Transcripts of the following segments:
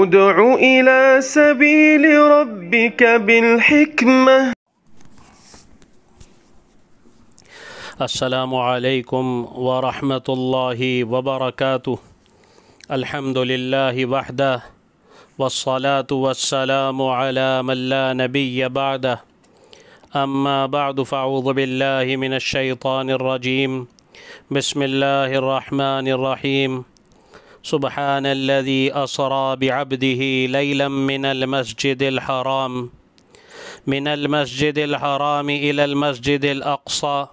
ادع إلى سبيل ربك بالحكمة السلام عليكم ورحمة الله وبركاته الحمد لله وحده والصلاة والسلام على من لا نبي بعده أما بعد فأعوذ بالله من الشيطان الرجيم بسم الله الرحمن الرحيم سبحان الذي أسرى بعبده ليلا من المسجد الحرام من المسجد الحرام إلى المسجد الأقصى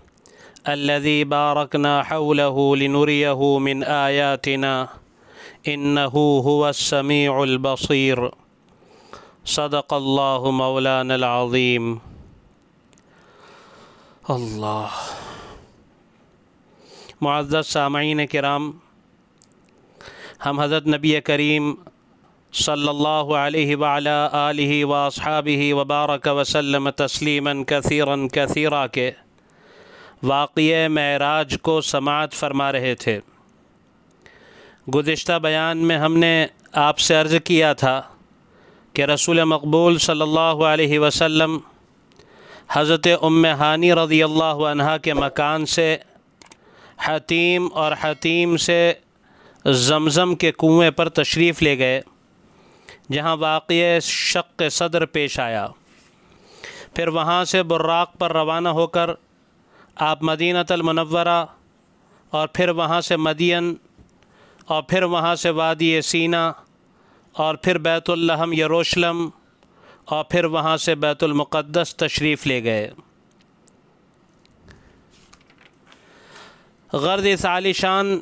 الذي باركنا حوله لنريه من آياتنا إنه هو السميع البصير صدق الله مولانا العظيم الله معزز سامعين کرام हम हज़रत नबी करीम सल्ला वसहाबी वबारक वसलम तस्लीमन कसरा कसीरा के वाक़ मराज को समात फरमा रहे थे गुज्त बयान में हमने आपसे अर्ज़ किया था कि रसूल मकबूल सल्लल्लाहु अलैहि हज़रत उम हानि रज़ी अल्लाह के मकान से हतीम और हतीम से जमज़म के कुएँ पर तशरीफ़ ले गए जहाँ वाक़ शक सदर पेश आया फिर वहाँ से बुर्राक पर रवाना होकर आप मदीनतलमनवरा और फिर वहाँ से मदीन और फिर वहाँ से वादी सीना और फिर बैतुल्लहम यरोशलम और फिर वहाँ से बैतुलमक़दस तशरीफ़ ले गए गर्द आलिशान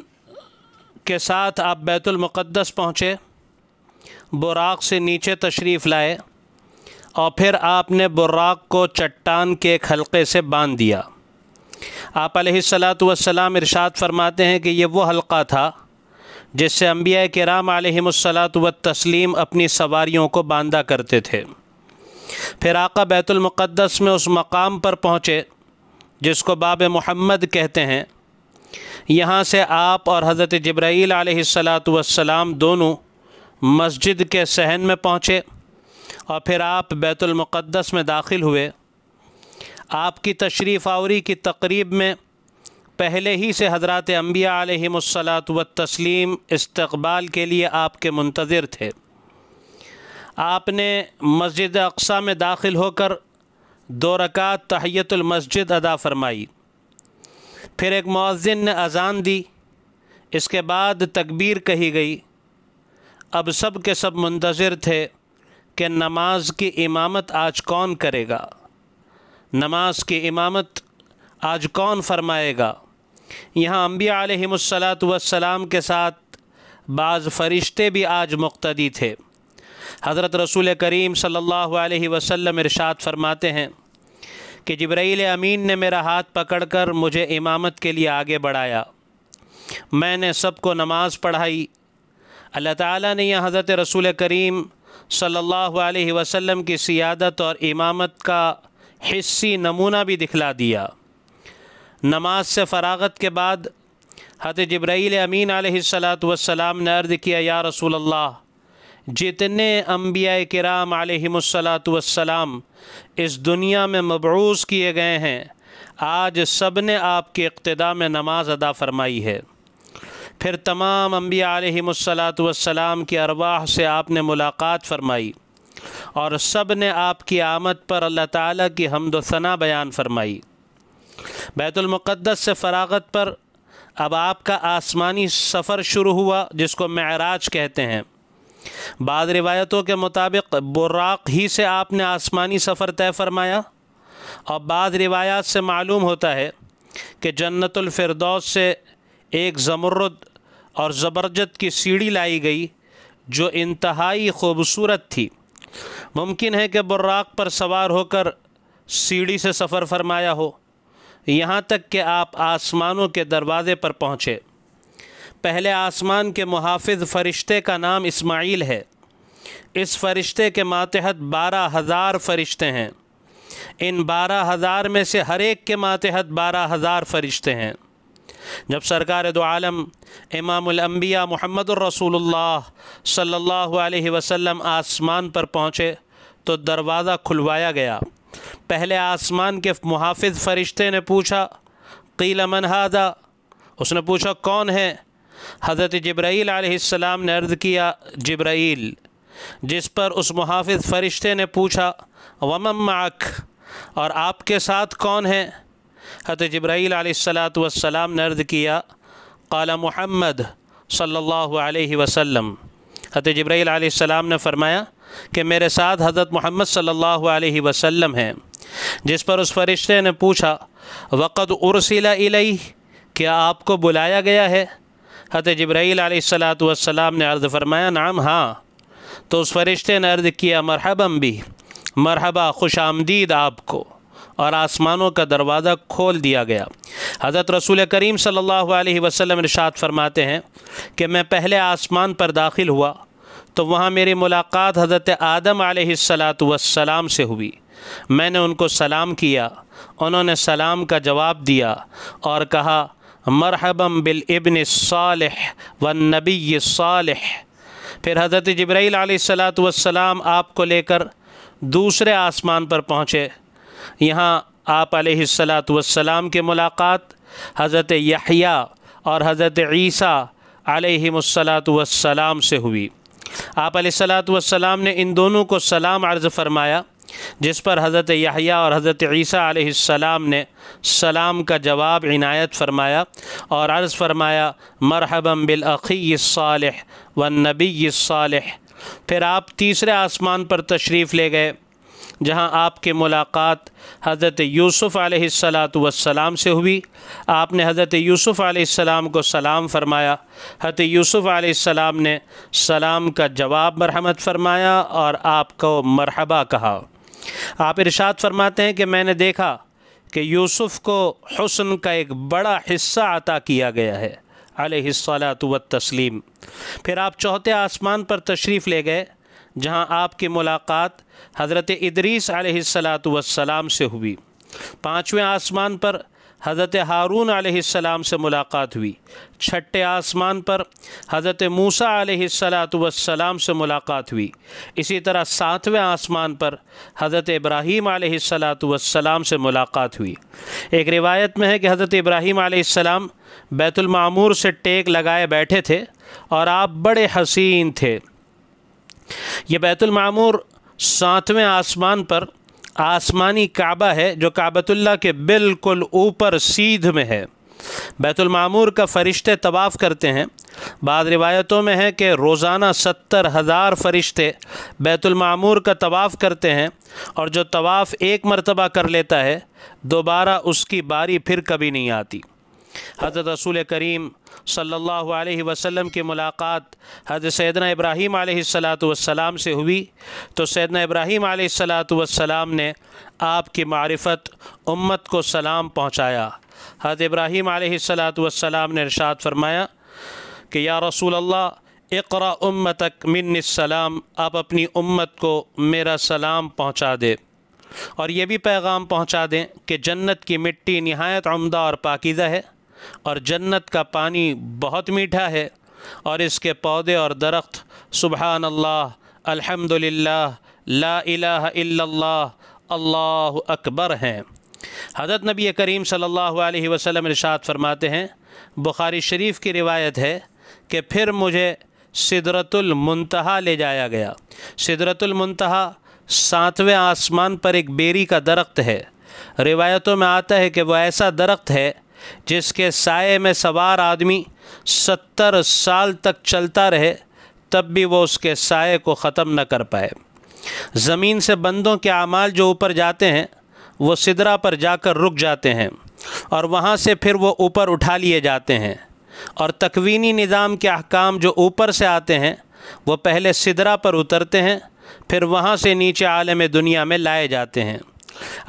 के साथ आप बैतुलमक़दस पहुँचे बुराक से नीचे तशरीफ़ लाए और फिर आपने बुराक को चट्टान के एक हल्के से बांध दिया आप सलात वसलाम इरशाद फरमाते हैं कि ये वो हल्का था जिससे अम्बिया कराम आलमसलात व तस्लीम अपनी सवारियों को बांधा करते थे फिर आका बैतुलमक़दस में उस मकाम पर पहुँचे जिसको बाब महमद कहते हैं यहाँ से आप और हज़रत जब्राईल आलतम दोनों मस्जिद के सहन में पहुँचे और फिर आप बैतुलमक़दस में दाखिल हुए आपकी तशरीफ़ आवरी की तकरीब में पहले ही से हज़रत अम्बिया आलमसलात व तस्लीम इस्तबाल के लिए आपके मंतजर थे आपने मस्जिद अकसा में दाखिल होकर दो रकात तहयतुलमस्जिद अदा फरमाई फिर एक मौजिन ने अजान दी इसके बाद तकबीर कही गई अब सब के सब मंतज़र थे कि नमाज की इमामत आज कौन करेगा नमाज की इमामत आज कौन फरमाएगा यहाँ अम्बिया आलत वसलाम के साथ बाज़ फरिश्ते भी आज मुख्तदी थे हज़रत रसूल करीम सल्लल्लाहु अलैहि वसल्लम इरशाद फरमाते हैं कि जब्रैल अमीन ने मेरा हाथ पकड़कर मुझे इमामत के लिए आगे बढ़ाया मैंने सबको नमाज़ पढ़ाई अल्लाह ताला ने यह हज़रत रसूल करीम सल्लल्लाहु अलैहि वसल्लम की सियादत और इमामत का हिस्सी नमूना भी दिखला दिया नमाज से फ़रागत के बाद हत जब्राइल अमीन सलात वसलाम ने अर्ज़ किया या रसूल अल्लाह जितने अम्बिया कराम आलतम इस दुनिया में मबरूस किए गए हैं आज सब ने आपके इकतदा में नमाज अदा फरमाई है फिर तमाम अम्बिया आलतम की अरवाह से आपने मुलाकात फरमाई और सब ने आपकी आमद पर अल्लाह ताली की हमदना बयान फरमाई बैतुलमक़दस से फ़रागत पर अब आपका आसमानी सफ़र शुरू हुआ जिसको मराज कहते हैं बाद रिवायतों के मुताबिक बुर्राक ही से आपने आसमानी सफ़र तय फरमाया और बाद रिवायात से मालूम होता है कि जन्नतफरदौस से एक ज़मरद और ज़बरजत की सीढ़ी लाई गई जो इंतहाई खूबसूरत थी मुमकिन है कि बुर्राक पर सवार होकर सीढ़ी से सफ़र फरमाया हो यहाँ तक कि आप आसमानों के दरवाज़े पर पहुँचे पहले आसमान के मुहाफ़ फ़रिश्ते का नाम इस्माइल है इस फ़रिश्ते के मातहत बारह हज़ार फ़रिश्ते हैं इन बारह हज़ार में से हर एक के मातहत बारह हज़ार फ़रिश्ते हैं जब सरकार दो आलम इमामबिया महमद रसूलुल्लाह सल्लल्लाहु अलैहि वसल्लम आसमान पर पहुँचे तो दरवाज़ा खुलवाया गया पहले आसमान के मुहाफ़ फ़रिश्ते ने पूछा कीला मनहादा उसने पूछा कौन है हज़रत जब्राईल आसमाम ने अर्ज़ किया जब्राईल जिस पर उस मुहाफ़ फ़रिश्ते ने पूछा वमम माक और आपके साथ कौन है हज़रत जब्राईल आसलाम ने अर्ज़ किया काला महमद सल्लल्लाहु अलैहि वसल्लम हज़रत जब्राईल आसमाम ने फ़रमाया कि मेरे साथ हज़रत महमद सल्लल्लाहु अलैहि वसल्लम हैं जिस पर उस फरिश्ते ने पूछा वक़द उर्सिला क्या आपको बुलाया गया है हत जब्राईल आसलातम ने अर्ज़ फरमाया नाम हाँ तो उस फरिश्ते ने अर्ज़ किया मरहबम भी मरहबा खुश आमदीद आपको और आसमानों का दरवाज़ा खोल दिया गया हज़रत रसूल करीम सल्लल्लाहु अलैहि वसल्लम इरशाद फरमाते हैं कि मैं पहले आसमान पर दाखिल हुआ तो वहाँ मेरी मुलाकात हज़रत आदम आसलाम से हुई मैंने उनको सलाम किया उन्होंने सलाम का जवाब दिया और कहा मरहबम बिल इबन साल व नबी साल फिर हज़रत जब्राईल सलाम आपको लेकर दूसरे आसमान पर पहुँचे यहाँ आप सलाम की मुलाकात हज़रत यहिया और हज़रत ईसा सलाम से हुई आप सलाम ने इन दोनों को सलाम अर्ज़ फरमाया जिस पर हज़रत यहिया और हज़रत ईसा आसमाम ने सलाम का जवाब इनायत फरमाया और अर्ज़ फरमाया मरहबम बिलअी साल व नबी साल फिर आप तीसरे आसमान पर तशरीफ़ ले गए जहाँ आपकी मुलाकात हज़रत यूसुफ़ आसलाम से हुई आपने हज़रत यूसुफ़ आसलाम को सलाम फ़रमाया हज़रत यूसुफ़ आसलाम ने सलाम का जवाब मरहमत फ़रमाया और आपको मरहबा कहा आप इरशाद फरमाते हैं कि मैंने देखा कि यूसुफ़ को हसन का एक बड़ा हिस्सा अता किया गया है अलहलात तस्लीम फिर आप चौथे आसमान पर तशरीफ़ ले गए जहां आपकी मुलाकात हज़रत इदरीस आसलात वसलाम से हुई पाँचवें आसमान पर हज़रत हारून आसमाम से मुलाकात हुई छठे आसमान पर हज़रत मूसा आसलाम से मुलाकात हुई इसी तरह सातवें आसमान पर हज़रत इब्राहीम आसलाम से मुलाकात हुई एक रिवायत में है कि हज़रत इब्राहीम आसमाम बैतुलमूर से टेक लगाए बैठे थे और आप बड़े हसीन थे ये बैतुलमूर सातवें आसमान पर आसमानी काबा है जो काबतुल्ला के बिल्कुल ऊपर सीध में है बैतुलमामूर का फरिश्ते तवाफ़ करते हैं बाद रिवायतों में है कि रोज़ाना सत्तर हज़ार फरिश्ते बैतुलमामूर का तवाफ़ करते हैं और जो तवाफ़ एक मरतबा कर लेता है दोबारा उसकी बारी फिर कभी नहीं आती हज़रत रसूल करीम सल्लल्लाहु अलैहि वसल्लम की मुलाकात हज़रत सैदना इब्राहीम सलाम से हुई तो सैदना इब्राहीम सलाम ने आपकी मारफ़त उम्मत को सलाम पहुँचाया हज़रत इब्राहीम सलाम ने इरशाद फरमाया कि या रसूल अल्लाह इकरा उम्मतक मिनसलाम आप अपनी उम्मत को मेरा सलाम पहुंचा दे और यह भी पैगाम पहुंचा दें कि जन्नत की मिट्टी नहायत आमदा और पाकिज़ा है और जन्नत का पानी बहुत मीठा है और इसके पौधे और दरख्त सुबहान अल्लाह अल्हम्दुलिल्लाह ला इलाह इल्लल्लाह अल्लाह अकबर हैं हज़रत नबी करीम सल्लल्लाहु अलैहि वसल्लम इरशाद फरमाते हैं बुखारी शरीफ की रिवायत है कि फिर मुझे सिदरतुलमतहा ले जाया गया सिदरतुलमतहा सातवें आसमान पर एक बेरी का दरख्त है रिवायतों में आता है कि वह ऐसा दरख्त है जिसके साय में सवार आदमी सत्तर साल तक चलता रहे तब भी वो उसके साय को ख़त्म न कर पाए ज़मीन से बंदों के अमाल जो ऊपर जाते हैं वो सिदरा पर जाकर रुक जाते हैं और वहाँ से फिर वो ऊपर उठा लिए जाते हैं और तकवीनी निज़ाम के अहकाम जो ऊपर से आते हैं वो पहले सिदरा पर उतरते हैं फिर वहाँ से नीचे आलम दुनिया में लाए जाते हैं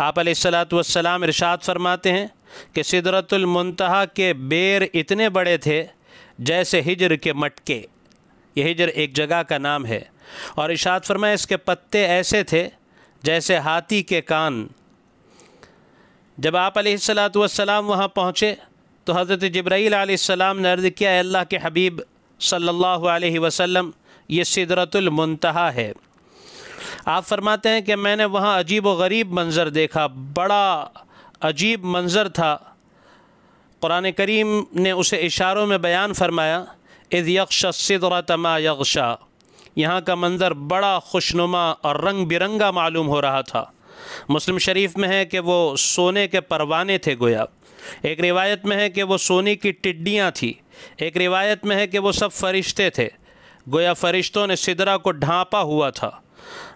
आप सलात वसलाम इरशाद फरमाते हैं कि सिदरतुलमतहा के बेर इतने बड़े थे जैसे हिजर के मटके यह हिजर एक जगह का नाम है और इशात फरमाए इसके पत्ते ऐसे थे जैसे हाथी के कान जब आप सलाम वहाँ पहुँचे तो हज़रत जब्राईल सलाम ने अर्ज़ किया अल्लाह के हबीब सल्लल्लाहु अलैहि वसल्लम ये सिदरतुलमतहा है आप फरमाते हैं कि मैंने वहाँ अजीब व गरीब मंज़र देखा बड़ा अजीब मंज़र था क़ुरान करीम ने उसे इशारों में बयान फरमाया इज़ यक्शा सिदरा तमा यक्शा यहाँ का मंज़र बड़ा खुशनुमा और रंग बिरंगा मालूम हो रहा था मुस्लिम शरीफ में है कि वो सोने के परवाने थे गोया एक रिवायत में है कि वो सोने की टिड्डियाँ थी एक रिवायत में है कि वो सब फरिश्ते थे गोया फरिश्तों ने सिदरा को ढांपा हुआ था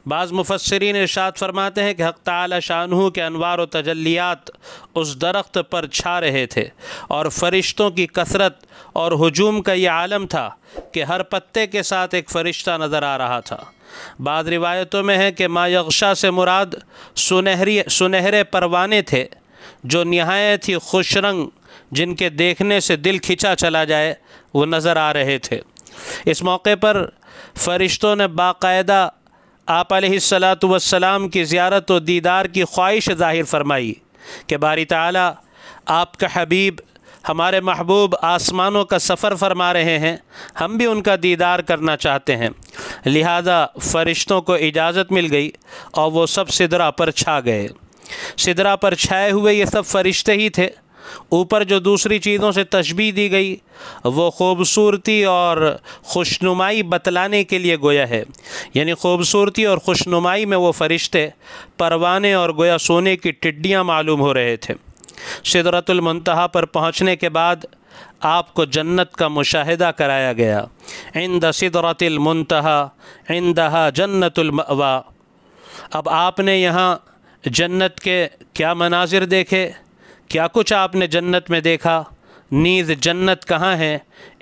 बाज़ मुफसरीन इर्शाद फरमाते हैं कि हक़ ताली के अनवार व तजलियात उस दरख्त पर छा रहे थे और फरिश्तों की कसरत और हजूम का ये आलम था कि हर पत्ते के साथ एक फ़रिश्ता नज़र आ रहा था बाद रिवायतों में है कि मायक्षा से मुराद सुनहरी सुनहरे परवाने थे जो नहायत ही खुश रंग जिनके देखने से दिल खिंचा चला जाए वो नज़र आ रहे थे इस मौके पर फरिश्तों ने बाकायदा आप सलात वसलाम की ज़्यारत व दीदार की ख्वाहिश ज़ाहिर फरमाई कि बारी तला आपका हबीब हमारे महबूब आसमानों का सफ़र फरमा रहे हैं हम भी उनका दीदार करना चाहते हैं लिहाजा फ़रिश्तों को इजाज़त मिल गई और वो सब सिदरा पर छा गए सिदरा पर छाए हुए ये सब फरिश्ते ही थे ऊपर जो दूसरी चीज़ों से तशबी दी गई वो खूबसूरती और खुशनुमाई बतलाने के लिए गोया है यानी खूबसूरती और खुशनुमाई में वो फरिश्ते परवाने और गोया सोने की टिड्डियाँ मालूम हो रहे थे सिदरतुलमतहा पर पहुँचने के बाद आपको जन्नत का मुशाहिदा कराया गया इंद इन दहा जन्नतलमवा अब आपने यहाँ जन्नत के क्या मनाजिर देखे क्या कुछ आपने जन्नत में देखा नीज जन्नत कहाँ है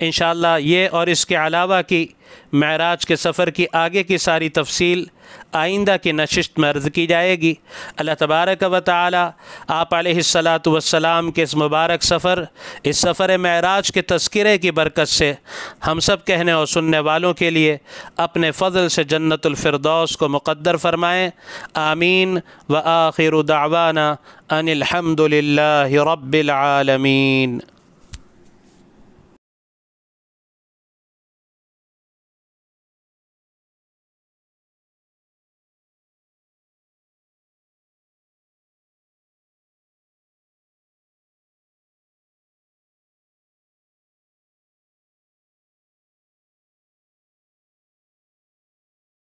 इन ये और इसके अलावा की महराज के सफ़र की आगे की सारी तफसील आइंदा की नशस्त में अर्ज़ की जाएगी अल्लाह तबारक व ताली आप सलात वसलाम के इस मुबारक सफ़र इस सफ़र महराज के तस्करे की बरकत से हम सब कहने और सुनने वालों के लिए अपने फ़जल से जन्नतफरदौस को मुक़दर फ़रमाएँ आमीन व आखिर दावाना अनिलहमदिल्ला रबालमीन